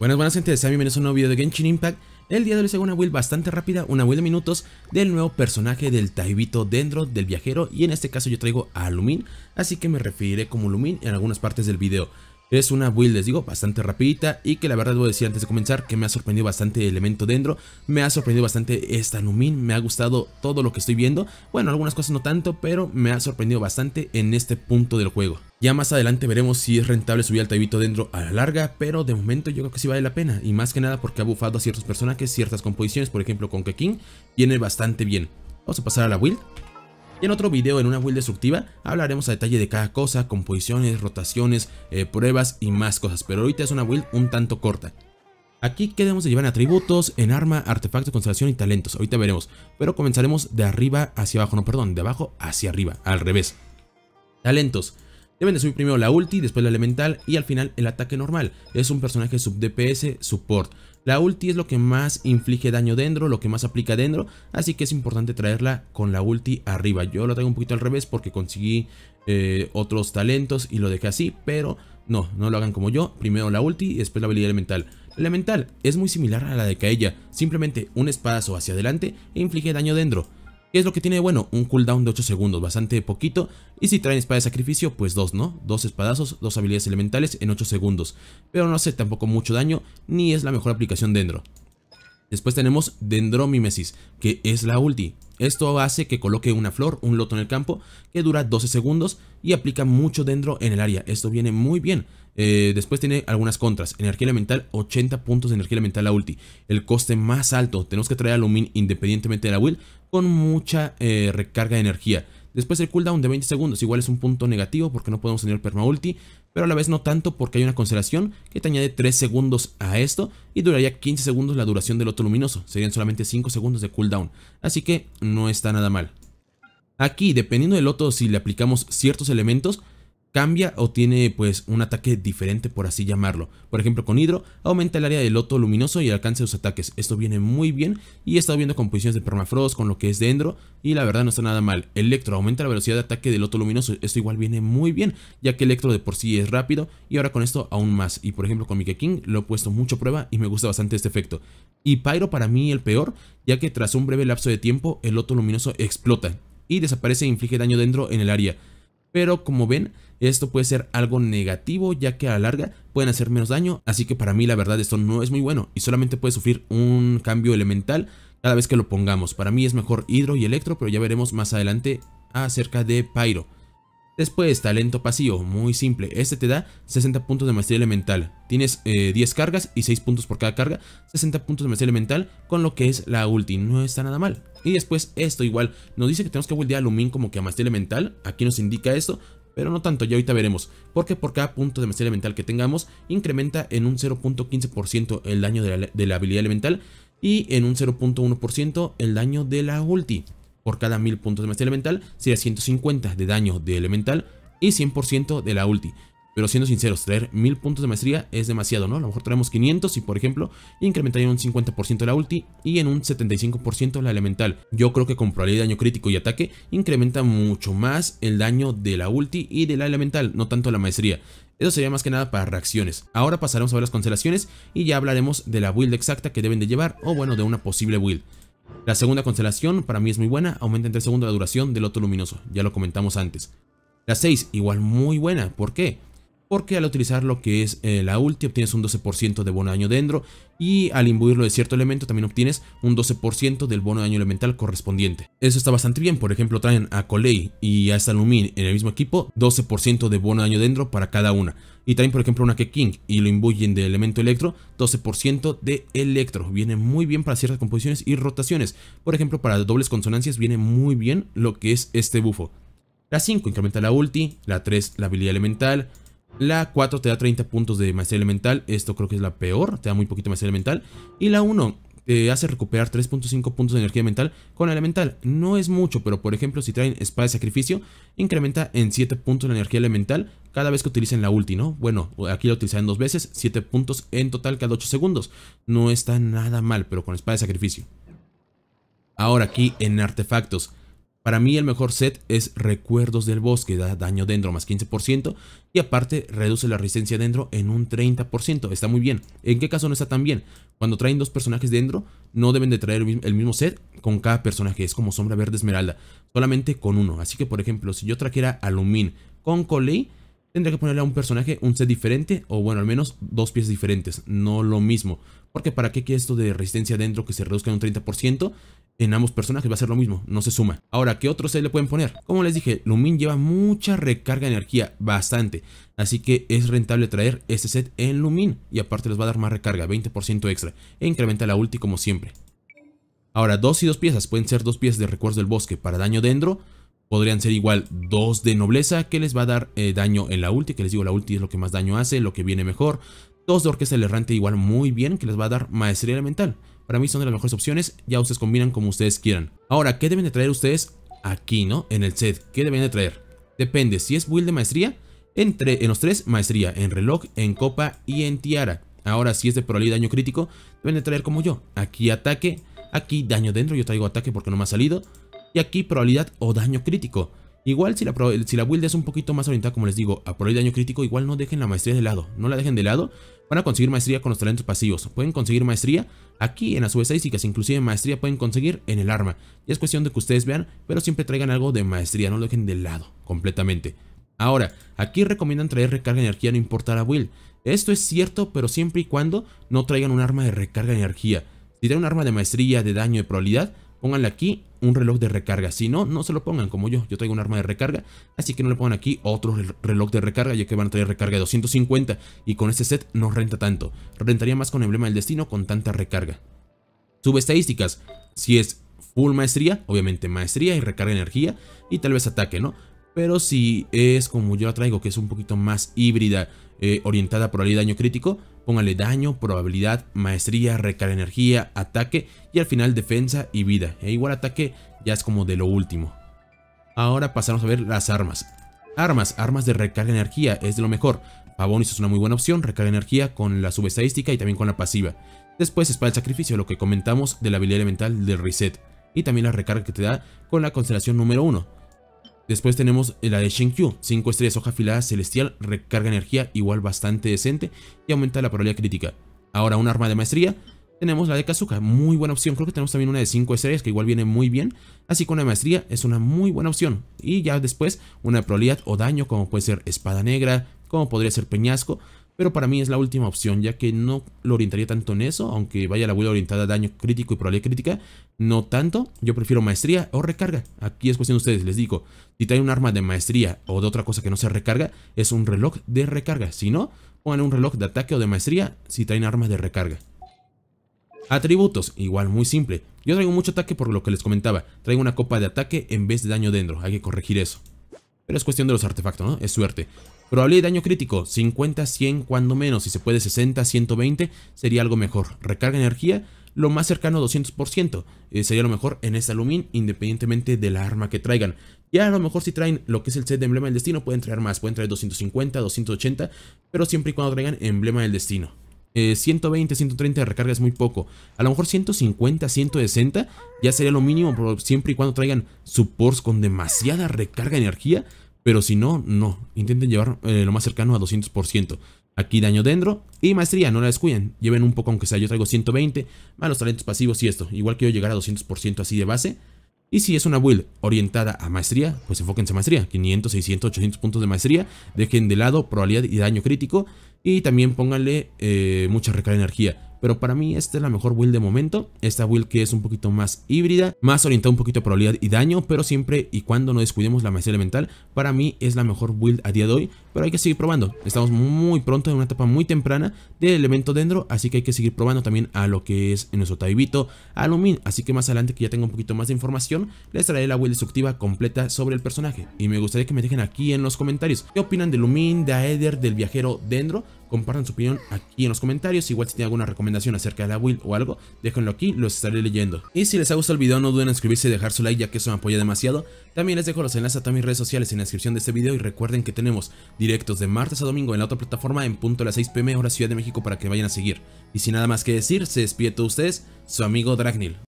Buenas, buenas gente, sean bienvenidos a un nuevo video de Genshin Impact El día de hoy les hago una build bastante rápida, una build de minutos Del nuevo personaje del Taibito Dendro, del viajero Y en este caso yo traigo a Lumin Así que me referiré como Lumin en algunas partes del video es una build, les digo, bastante rapidita y que la verdad voy decir antes de comenzar que me ha sorprendido bastante el elemento dentro. me ha sorprendido bastante esta Numin, me ha gustado todo lo que estoy viendo, bueno, algunas cosas no tanto, pero me ha sorprendido bastante en este punto del juego. Ya más adelante veremos si es rentable subir al Taibito dentro a la larga, pero de momento yo creo que sí vale la pena. Y más que nada porque ha bufado a ciertos personajes, ciertas composiciones, por ejemplo con King viene bastante bien. Vamos a pasar a la build. Y en otro video, en una build destructiva, hablaremos a detalle de cada cosa, composiciones, rotaciones, eh, pruebas y más cosas, pero ahorita es una build un tanto corta. Aquí queremos de llevar atributos, en arma, artefactos, constelación y talentos, ahorita veremos, pero comenzaremos de arriba hacia abajo, no perdón, de abajo hacia arriba, al revés. Talentos. Deben primero la ulti, después la elemental y al final el ataque normal. Es un personaje sub DPS support. La ulti es lo que más inflige daño dentro, lo que más aplica dentro, así que es importante traerla con la ulti arriba. Yo lo traigo un poquito al revés porque conseguí eh, otros talentos y lo dejé así, pero no, no lo hagan como yo. Primero la ulti y después la habilidad elemental. elemental es muy similar a la de Kaella, simplemente un espadazo hacia adelante e inflige daño dentro. ¿Qué es lo que tiene? Bueno, un cooldown de 8 segundos, bastante poquito. Y si traen espada de sacrificio, pues dos, ¿no? Dos espadazos, dos habilidades elementales en 8 segundos. Pero no hace tampoco mucho daño, ni es la mejor aplicación de Después tenemos Dendromimesis, que es la ulti. Esto hace que coloque una flor, un loto en el campo, que dura 12 segundos y aplica mucho dendro en el área. Esto viene muy bien. Eh, después tiene algunas contras. Energía elemental, 80 puntos de energía elemental a ulti. El coste más alto. Tenemos que traer a Lumin independientemente de la will con mucha eh, recarga de energía. Después el cooldown de 20 segundos, igual es un punto negativo porque no podemos tener permaulti, pero a la vez no tanto porque hay una constelación que te añade 3 segundos a esto y duraría 15 segundos la duración del otro luminoso, serían solamente 5 segundos de cooldown, así que no está nada mal. Aquí, dependiendo del loto, si le aplicamos ciertos elementos, cambia o tiene pues un ataque diferente por así llamarlo. Por ejemplo con Hidro aumenta el área del loto luminoso y el alcance de sus ataques. Esto viene muy bien y he estado viendo composiciones de permafrost con lo que es de Endro y la verdad no está nada mal. Electro aumenta la velocidad de ataque del loto luminoso. Esto igual viene muy bien ya que Electro de por sí es rápido y ahora con esto aún más. Y por ejemplo con Mickey King lo he puesto mucho prueba y me gusta bastante este efecto. Y Pyro para mí el peor ya que tras un breve lapso de tiempo el loto luminoso explota y desaparece e inflige daño dentro en el área. Pero como ven, esto puede ser algo negativo ya que a la larga pueden hacer menos daño, así que para mí la verdad esto no es muy bueno y solamente puede sufrir un cambio elemental cada vez que lo pongamos. Para mí es mejor hidro y electro, pero ya veremos más adelante acerca de Pyro. Después, talento pasivo, muy simple. Este te da 60 puntos de maestría elemental. Tienes 10 eh, cargas y 6 puntos por cada carga. 60 puntos de maestría elemental con lo que es la ulti. No está nada mal. Y después esto igual. Nos dice que tenemos que volver a Lumin como que a maestría elemental. Aquí nos indica esto. Pero no tanto, ya ahorita veremos. Porque por cada punto de maestría elemental que tengamos, incrementa en un 0.15% el daño de la, de la habilidad elemental. Y en un 0.1% el daño de la ulti por cada 1000 puntos de maestría elemental sería 150 de daño de elemental y 100% de la ulti. Pero siendo sinceros, traer 1000 puntos de maestría es demasiado, ¿no? A lo mejor traemos 500 y, por ejemplo, incrementaría un 50% la ulti y en un 75% la elemental. Yo creo que con probabilidad de daño crítico y ataque, incrementa mucho más el daño de la ulti y de la elemental, no tanto la maestría. Eso sería más que nada para reacciones. Ahora pasaremos a ver las constelaciones y ya hablaremos de la build exacta que deben de llevar o, bueno, de una posible build. La segunda constelación para mí es muy buena, aumenta en 3 segundos la duración del Loto luminoso, ya lo comentamos antes. La 6, igual muy buena, ¿por qué? porque al utilizar lo que es eh, la ulti obtienes un 12% de bono de daño dentro. y al imbuirlo de cierto elemento también obtienes un 12% del bono de daño elemental correspondiente. Eso está bastante bien, por ejemplo traen a Colei y a Salumin en el mismo equipo 12% de bono de daño dentro para cada una. Y traen por ejemplo una que King y lo imbuyen de elemento electro 12% de electro. Viene muy bien para ciertas composiciones y rotaciones. Por ejemplo para dobles consonancias viene muy bien lo que es este bufo. La 5 incrementa la ulti, la 3 la habilidad elemental, la 4 te da 30 puntos de maestría elemental, esto creo que es la peor, te da muy poquito maestría elemental. Y la 1 te hace recuperar 3.5 puntos de energía mental con la elemental. No es mucho, pero por ejemplo si traen espada de sacrificio, incrementa en 7 puntos la energía elemental cada vez que utilicen la ulti, Bueno, aquí la utilizan dos veces, 7 puntos en total cada 8 segundos. No está nada mal, pero con espada de sacrificio. Ahora aquí en artefactos. Para mí el mejor set es Recuerdos del Bosque, da daño dentro más 15% y aparte reduce la resistencia dentro en un 30%, está muy bien. ¿En qué caso no está tan bien? Cuando traen dos personajes dentro, no deben de traer el mismo set con cada personaje, es como Sombra Verde Esmeralda, solamente con uno. Así que por ejemplo, si yo trajera Alumin con Coley, tendría que ponerle a un personaje un set diferente o bueno, al menos dos piezas diferentes, no lo mismo. Porque para qué quiere esto de resistencia dentro que se reduzca en un 30%, en ambos personajes va a ser lo mismo, no se suma. Ahora, ¿qué otro set le pueden poner? Como les dije, Lumin lleva mucha recarga de energía, bastante. Así que es rentable traer este set en Lumin y aparte les va a dar más recarga, 20% extra. E incrementa la ulti como siempre. Ahora, dos y dos piezas, pueden ser dos piezas de recuerdo del bosque para daño dentro podrían ser igual 2 de nobleza que les va a dar eh, daño en la ulti, que les digo la ulti es lo que más daño hace, lo que viene mejor. 2 de orquesta del errante igual muy bien que les va a dar maestría elemental. Para mí son de las mejores opciones, ya ustedes combinan como ustedes quieran. Ahora, ¿qué deben de traer ustedes aquí, no? En el set, ¿qué deben de traer? Depende, si es build de maestría, entre, en los tres maestría, en reloj, en copa y en tiara. Ahora, si es de probabilidad daño crítico, deben de traer como yo. Aquí ataque, aquí daño dentro, yo traigo ataque porque no me ha salido. Y aquí probabilidad o daño crítico. Igual si la, si la build es un poquito más orientada, como les digo, a probabilidad el daño crítico, igual no dejen la maestría de lado. No la dejen de lado. Van a conseguir maestría con los talentos pasivos. Pueden conseguir maestría aquí en las estadísticas. Inclusive maestría pueden conseguir en el arma. Y es cuestión de que ustedes vean, pero siempre traigan algo de maestría. No lo dejen de lado completamente. Ahora, aquí recomiendan traer recarga de energía, no importa la build. Esto es cierto, pero siempre y cuando no traigan un arma de recarga de energía. Si traen un arma de maestría, de daño, de probabilidad, pónganla aquí un reloj de recarga. Si no, no se lo pongan como yo. Yo traigo un arma de recarga, así que no le pongan aquí otro reloj de recarga, ya que van a traer recarga de 250 y con este set no renta tanto. Rentaría más con emblema del destino con tanta recarga. subestadísticas, Si es full maestría, obviamente maestría y recarga energía y tal vez ataque, ¿no? Pero si es como yo la traigo, que es un poquito más híbrida, eh, orientada por el daño crítico, Póngale daño, probabilidad, maestría, recarga energía, ataque y al final defensa y vida. E igual ataque ya es como de lo último. Ahora pasamos a ver las armas. Armas, armas de recarga energía, es de lo mejor. Pavonis es una muy buena opción, recarga energía con la subestadística y también con la pasiva. Después para el sacrificio, lo que comentamos de la habilidad elemental del reset. Y también la recarga que te da con la constelación número 1. Después tenemos la de Shenkyu, 5 estrellas hoja afilada celestial, recarga energía igual bastante decente y aumenta la probabilidad crítica. Ahora un arma de maestría, tenemos la de Kazuka, muy buena opción, creo que tenemos también una de 5 estrellas que igual viene muy bien, así que una maestría es una muy buena opción. Y ya después una probabilidad o daño como puede ser espada negra, como podría ser peñasco, pero para mí es la última opción, ya que no lo orientaría tanto en eso, aunque vaya la vuelta orientada a daño crítico y probabilidad crítica, no tanto, yo prefiero maestría o recarga, aquí es cuestión de ustedes, les digo, si traen un arma de maestría o de otra cosa que no se recarga, es un reloj de recarga, si no, pongan un reloj de ataque o de maestría si traen armas de recarga. Atributos, igual muy simple, yo traigo mucho ataque por lo que les comentaba, traigo una copa de ataque en vez de daño dentro, hay que corregir eso. Pero es cuestión de los artefactos, ¿no? Es suerte. Probabilidad de daño crítico, 50, 100, cuando menos. Si se puede 60, 120, sería algo mejor. Recarga energía, lo más cercano 200%. Eh, sería lo mejor en este alumin, independientemente de la arma que traigan. Ya a lo mejor si traen lo que es el set de emblema del destino, pueden traer más. Pueden traer 250, 280, pero siempre y cuando traigan emblema del destino. 120, eh, 130 de recarga es muy poco. A lo mejor 150, 160 ya sería lo mínimo, siempre y cuando traigan supports con demasiada recarga de energía. Pero si no, no. Intenten llevar eh, lo más cercano a 200%. Aquí daño dentro y maestría, no la descuiden. Lleven un poco aunque sea, yo traigo 120, malos los talentos pasivos y esto. Igual quiero llegar a 200% así de base. Y si es una build orientada a maestría, pues enfóquense a maestría. 500, 600, 800 puntos de maestría. Dejen de lado probabilidad y daño crítico. Y también pónganle eh, mucha recarga de energía pero para mí esta es la mejor build de momento, esta build que es un poquito más híbrida, más orientada un poquito a probabilidad y daño, pero siempre y cuando no descuidemos la maestría elemental, para mí es la mejor build a día de hoy, pero hay que seguir probando, estamos muy pronto en una etapa muy temprana del elemento dendro, así que hay que seguir probando también a lo que es en nuestro taibito, a así que más adelante que ya tenga un poquito más de información, les traeré la build destructiva completa sobre el personaje, y me gustaría que me dejen aquí en los comentarios, ¿qué opinan de Lumin, de Aether, del viajero dendro? Compartan su opinión aquí en los comentarios. Igual si tienen alguna recomendación acerca de la Will o algo, déjenlo aquí, los estaré leyendo. Y si les ha gustado el video, no duden en suscribirse y dejar su like ya que eso me apoya demasiado. También les dejo los enlaces a todas mis redes sociales en la descripción de este video y recuerden que tenemos directos de martes a domingo en la otra plataforma en punto a las 6 pm hora Ciudad de México para que vayan a seguir. Y sin nada más que decir, se despide de ustedes, su amigo Dragnil.